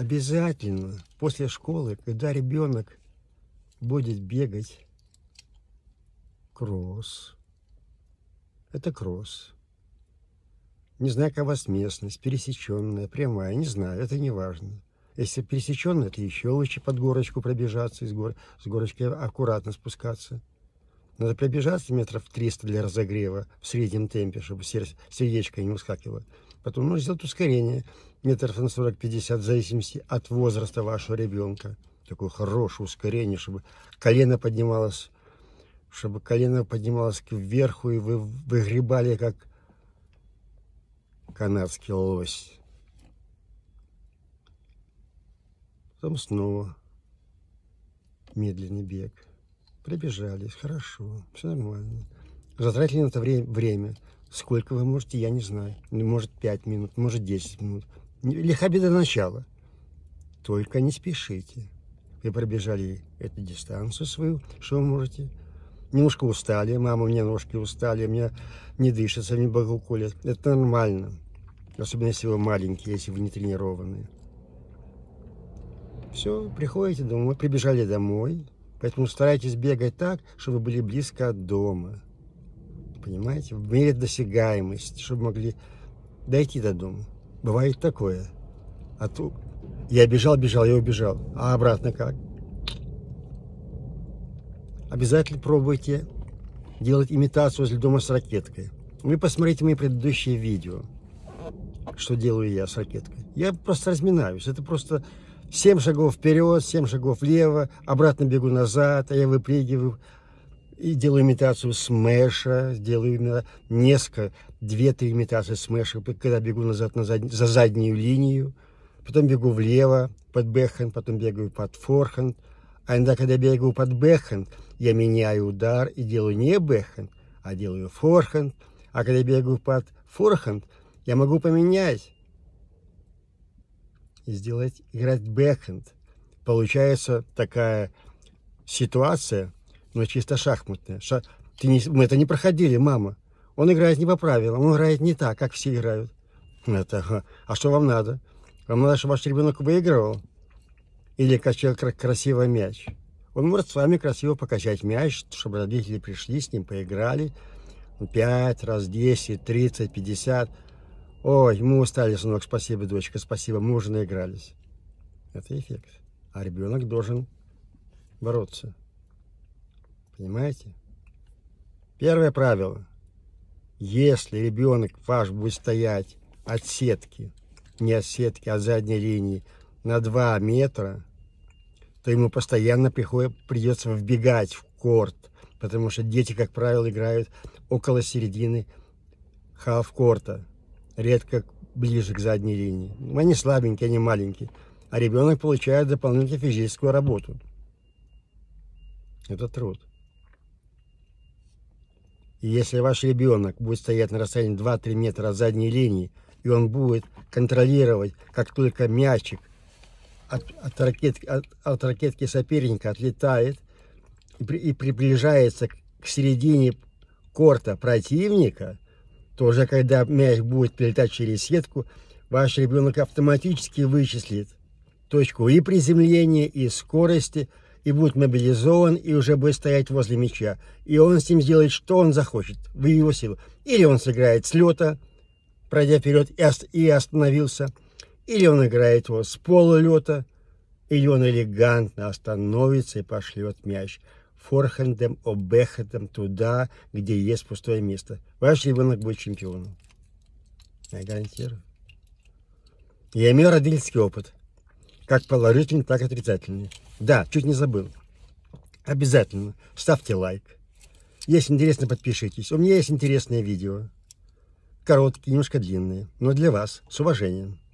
обязательно после школы, когда ребенок будет бегать кросс, это кросс, не знаю, как у вас местность, пересеченная, прямая, не знаю, это не важно. Если пересеченная, это еще лучше под горочку пробежаться, из гор... с горочки аккуратно спускаться. Надо пробежаться метров 300 для разогрева в среднем темпе, чтобы сердечко не выскакивало. Потом нужно сделать ускорение метров на 40-50 в зависимости от возраста вашего ребенка. Такое хорошее ускорение, чтобы колено поднималось, чтобы колено поднималось кверху, и вы выгребали, как канадский лось. Потом снова медленный бег. Прибежались, хорошо, все нормально. Затратили на это время. Сколько вы можете, я не знаю. Ну, может, 5 минут, может, 10 минут. Лиха беда начала. Только не спешите. Вы пробежали эту дистанцию свою, что вы можете. Немножко устали, мама, мне ножки устали, мне не дышится, не богу колет. Это нормально. Особенно, если вы маленькие, если вы не тренированные. Все, приходите домой, прибежали домой. Поэтому старайтесь бегать так, чтобы вы были близко от дома понимаете, в мере досягаемости, чтобы могли дойти до дома. Бывает такое. А тут я бежал, бежал, я убежал. А обратно как? Обязательно пробуйте делать имитацию возле дома с ракеткой. Вы посмотрите мои предыдущие видео, что делаю я с ракеткой. Я просто разминаюсь. Это просто 7 шагов вперед, 7 шагов влево, обратно бегу назад, а я выпрыгиваю, и делаю имитацию смеша, делаю несколько, две-три имитации смеша, когда бегу назад на зад, за заднюю линию, потом бегу влево под бэкхенд, потом бегаю под форхенд, а иногда, когда бегаю под бэкхенд, я меняю удар и делаю не бэкхенд, а делаю форхенд, а когда бегаю под форхенд, я могу поменять и сделать, играть бэкхенд. Получается такая ситуация – но ну, чисто шахматная. Ша... Ты не... Мы это не проходили, мама. Он играет не по правилам, он играет не так, как все играют. Это... А что вам надо? Вам надо, чтобы ваш ребенок выигрывал? Или качал красиво мяч? Он может с вами красиво покачать мяч, чтобы родители пришли, с ним поиграли. Ну, пять раз, десять, тридцать, пятьдесят. Ой, мы устали, сынок, спасибо, дочка, спасибо, мы уже наигрались. Это эффект. А ребенок должен бороться. Понимаете? Первое правило. Если ребенок ваш будет стоять от сетки, не от сетки, а от задней линии, на 2 метра, то ему постоянно приходит, придется вбегать в корт, потому что дети, как правило, играют около середины халф-корта, редко ближе к задней линии. Они слабенькие, они маленькие, а ребенок получает дополнительную физическую работу. Это труд. И если ваш ребенок будет стоять на расстоянии 2-3 метра от задней линии, и он будет контролировать, как только мячик от, от, ракет, от, от ракетки соперника отлетает и, при, и приближается к, к середине корта противника, то уже когда мяч будет перелетать через сетку, ваш ребенок автоматически вычислит точку и приземления, и скорости, и будет мобилизован и уже будет стоять возле мяча. И он с ним сделает, что он захочет, в его силу. Или он сыграет с лета, пройдя вперед и остановился, или он играет его с полулета, или он элегантно остановится и пошлет мяч форхендом, обехендом туда, где есть пустое место. Ваш ребенок будет чемпионом. Я гарантирую. Я имею родительский опыт – как положительные, так и отрицательный. Да, чуть не забыл. Обязательно ставьте лайк. Если интересно, подпишитесь. У меня есть интересные видео. Короткие, немножко длинные, но для вас, с уважением.